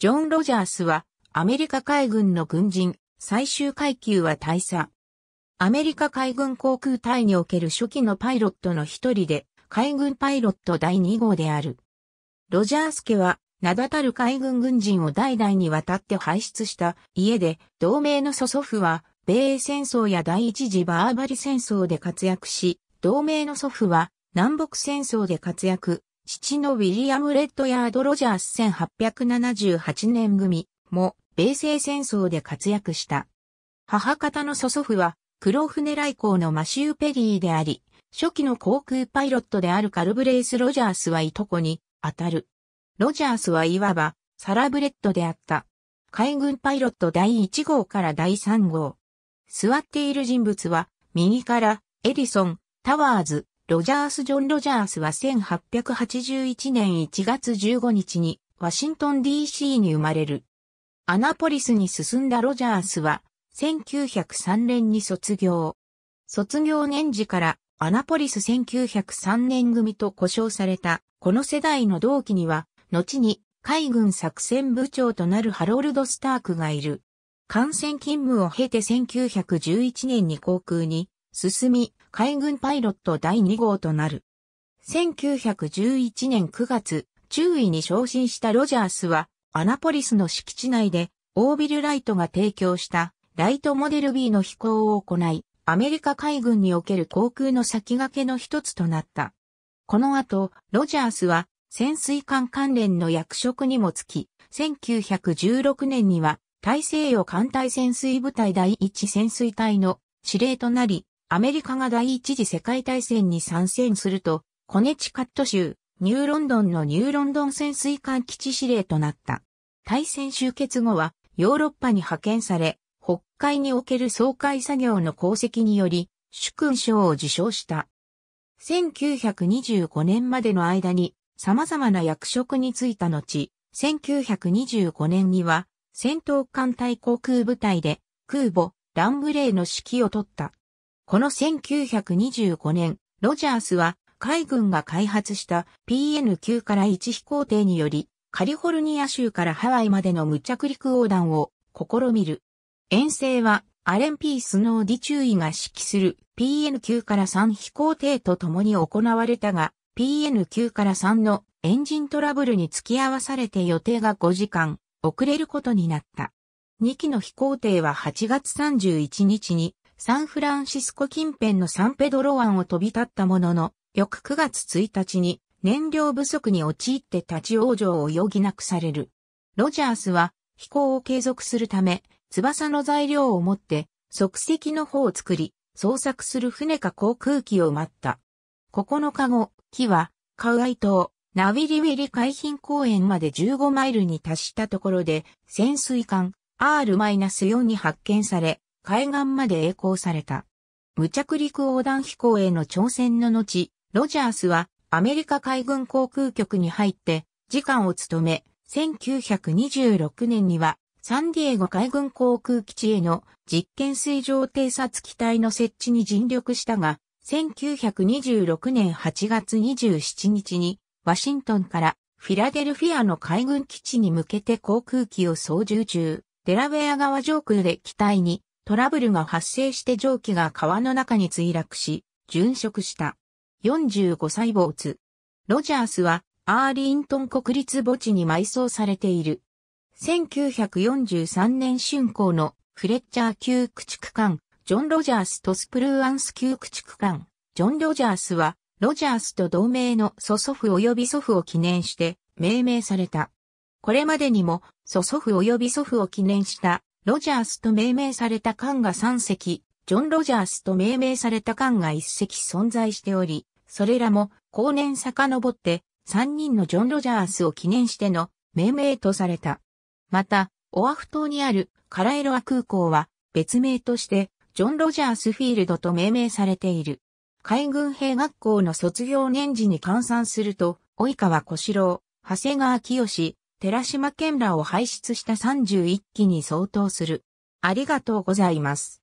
ジョン・ロジャースは、アメリカ海軍の軍人、最終階級は大佐。アメリカ海軍航空隊における初期のパイロットの一人で、海軍パイロット第二号である。ロジャース家は、名だたる海軍軍人を代々にわたって輩出した家で、同盟の祖祖父は、米英戦争や第一次バーバリ戦争で活躍し、同盟の祖父は、南北戦争で活躍、父のウィリアム・レッドヤード・ロジャース1878年組も米西戦争で活躍した。母方の祖祖父は黒船来航のマシュー・ペリーであり、初期の航空パイロットであるカルブレイス・ロジャースはいとこに当たる。ロジャースはいわばサラブレッドであった。海軍パイロット第1号から第3号。座っている人物は右からエディソン、タワーズ、ロジャース・ジョン・ロジャースは1881年1月15日にワシントン DC に生まれる。アナポリスに進んだロジャースは1903年に卒業。卒業年次からアナポリス1903年組と呼称されたこの世代の同期には後に海軍作戦部長となるハロルド・スタークがいる。感染勤務を経て1911年に航空に進み、海軍パイロット第2号となる。1911年9月、中尉に昇進したロジャースは、アナポリスの敷地内で、オービルライトが提供したライトモデル B の飛行を行い、アメリカ海軍における航空の先駆けの一つとなった。この後、ロジャースは潜水艦関連の役職にもつき、1916年には大西洋艦隊潜水部隊第一潜水隊の司令となり、アメリカが第一次世界大戦に参戦すると、コネチカット州、ニューロンドンのニューロンドン潜水艦基地司令となった。大戦終結後は、ヨーロッパに派遣され、北海における総会作業の功績により、主勲賞を受賞した。1925年までの間に様々な役職に就いた後、1925年には戦闘艦隊航空部隊で空母ランブレーの指揮を取った。この1925年、ロジャースは海軍が開発した PN9 から1飛行艇により、カリフォルニア州からハワイまでの無着陸横断を試みる。遠征はアレン・ピースノー・ディ注意が指揮する PN9 から3飛行艇と共に行われたが、PN9 から3のエンジントラブルに付き合わされて予定が5時間遅れることになった。2機の飛行艇は8月31日にサンフランシスコ近辺のサンペドロ湾を飛び立ったものの、翌9月1日に燃料不足に陥って立ち往生を余儀なくされる。ロジャースは飛行を継続するため、翼の材料を持って即席の方を作り、捜索する船か航空機を待った。9日後、木はカウアイ島、ナビリウィリ海浜公園まで15マイルに達したところで、潜水艦 R-4 に発見され、海岸まで栄光された。無着陸横断飛行への挑戦の後、ロジャースはアメリカ海軍航空局に入って次官を務め、1926年にはサンディエゴ海軍航空基地への実験水上偵察機体の設置に尽力したが、1926年8月27日にワシントンからフィラデルフィアの海軍基地に向けて航空機を操縦中、デラウェア川上空で機体にトラブルが発生して蒸気が川の中に墜落し、殉職した。45歳没。ロジャースは、アーリントン国立墓地に埋葬されている。1943年竣工のフレッチャー級駆逐艦、ジョン・ロジャースとスプルーアンス級駆逐艦、ジョン・ロジャースは、ロジャースと同盟の祖祖父及び祖父を記念して命名された。これまでにも祖祖父及び祖父を記念したロジャースと命名された艦が3隻、ジョン・ロジャースと命名された艦が1隻存在しており、それらも後年遡って3人のジョン・ロジャースを記念しての命名とされた。また、オアフ島にあるカラエロア空港は別名としてジョン・ロジャースフィールドと命名されている。海軍兵学校の卒業年次に換算すると、及川小四郎、長谷川清、寺島県らを輩出した31期に相当する。ありがとうございます。